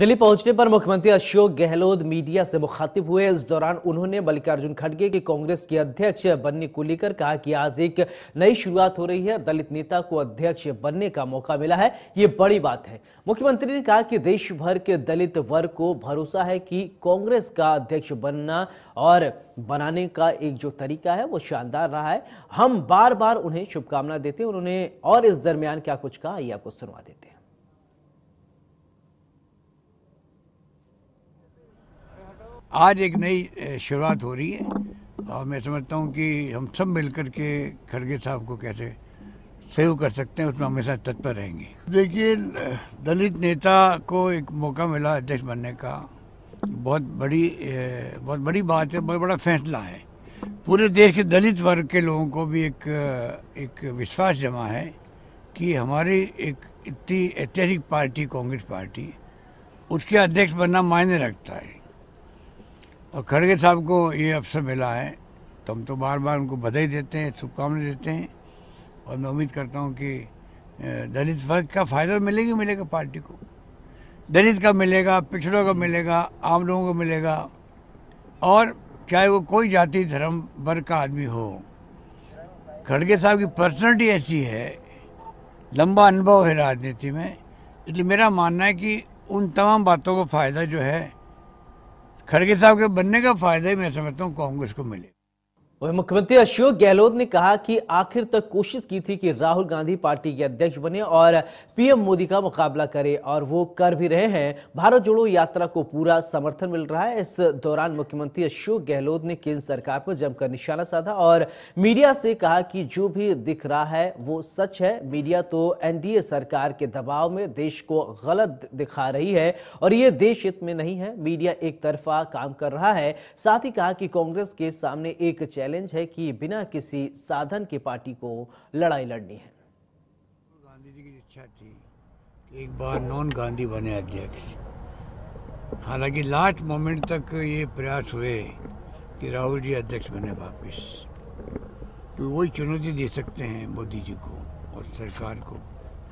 दिल्ली पहुंचने पर मुख्यमंत्री अशोक गहलोत मीडिया से मुखातिब हुए इस दौरान उन्होंने मल्लिकार्जुन खड़गे के कांग्रेस के अध्यक्ष बनने को लेकर कहा कि आज एक नई शुरुआत हो रही है दलित नेता को अध्यक्ष बनने का मौका मिला है ये बड़ी बात है मुख्यमंत्री ने कहा कि देश भर के दलित वर्ग को भरोसा है कि कांग्रेस का अध्यक्ष बनना और बनाने का एक जो तरीका है वो शानदार रहा है हम बार बार उन्हें शुभकामना देते हैं उन्होंने और इस दरमियान क्या कुछ कहा ये आपको सुनवा देते हैं आज एक नई शुरुआत हो रही है और मैं समझता हूँ कि हम सब मिलकर के खड़गे साहब को कैसे सहयोग कर सकते हैं उसमें हमेशा तत्पर रहेंगे देखिए दलित नेता को एक मौका मिला अध्यक्ष बनने का बहुत बड़ी बहुत बड़ी बात है बहुत बड़ा फैसला है पूरे देश के दलित वर्ग के लोगों को भी एक एक विश्वास जमा है कि हमारी एक इतनी ऐतिहासिक पार्टी कांग्रेस पार्टी उसके अध्यक्ष बनना मायने रखता है और खड़गे साहब को ये अवसर मिला है तो हम तो बार बार उनको बधाई देते हैं शुभकामनाएं देते हैं और मैं उम्मीद करता हूँ कि दलित वर्ग का फ़ायदा तो मिलेगी मिलेगा पार्टी को दलित का मिलेगा पिछड़ों का मिलेगा आम लोगों को मिलेगा और चाहे वो कोई जाति धर्म वर्ग का आदमी हो खड़गे साहब की पर्सनैलिटी ऐसी है लंबा अनुभव है राजनीति में इसलिए मेरा मानना है कि उन तमाम बातों का फ़ायदा जो है खड़गे साहब के बनने का फायदा ही मैं समझता हूँ कांग्रेस को मिले वहीं मुख्यमंत्री अशोक गहलोत ने कहा कि आखिर तक कोशिश की थी कि राहुल गांधी पार्टी के अध्यक्ष बने और पीएम मोदी का मुकाबला करें और वो कर भी रहे हैं भारत जोड़ो यात्रा को पूरा समर्थन मिल रहा है इस दौरान मुख्यमंत्री अशोक गहलोत ने केंद्र सरकार पर जमकर निशाना साधा और मीडिया से कहा कि जो भी दिख रहा है वो सच है मीडिया तो एनडीए सरकार के दबाव में देश को गलत दिखा रही है और ये देश हित में नहीं है मीडिया एक तरफा काम कर रहा है साथ ही कहा कि कांग्रेस के सामने एक चैलेंज चैलेंज है कि बिना किसी साधन के पार्टी को लड़ाई लड़नी है गांधी जी की इच्छा थी कि एक बार नॉन गांधी बने अध्यक्ष हालांकि लास्ट मोमेंट तक ये प्रयास हुए कि राहुल जी अध्यक्ष बने वापिस तो वही चुनौती दे सकते हैं मोदी जी को और सरकार को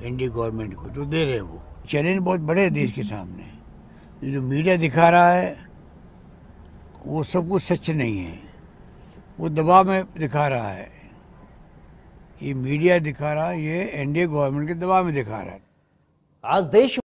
एनडी गवर्नमेंट को जो दे रहे हैं वो चैलेंज बहुत बड़े है देश के सामने जो मीडिया दिखा रहा है वो सब कुछ सच नहीं है वो दबाव में दिखा रहा है ये मीडिया दिखा रहा है ये एनडीए गवर्नमेंट के दबाव में दिखा रहा है आज देश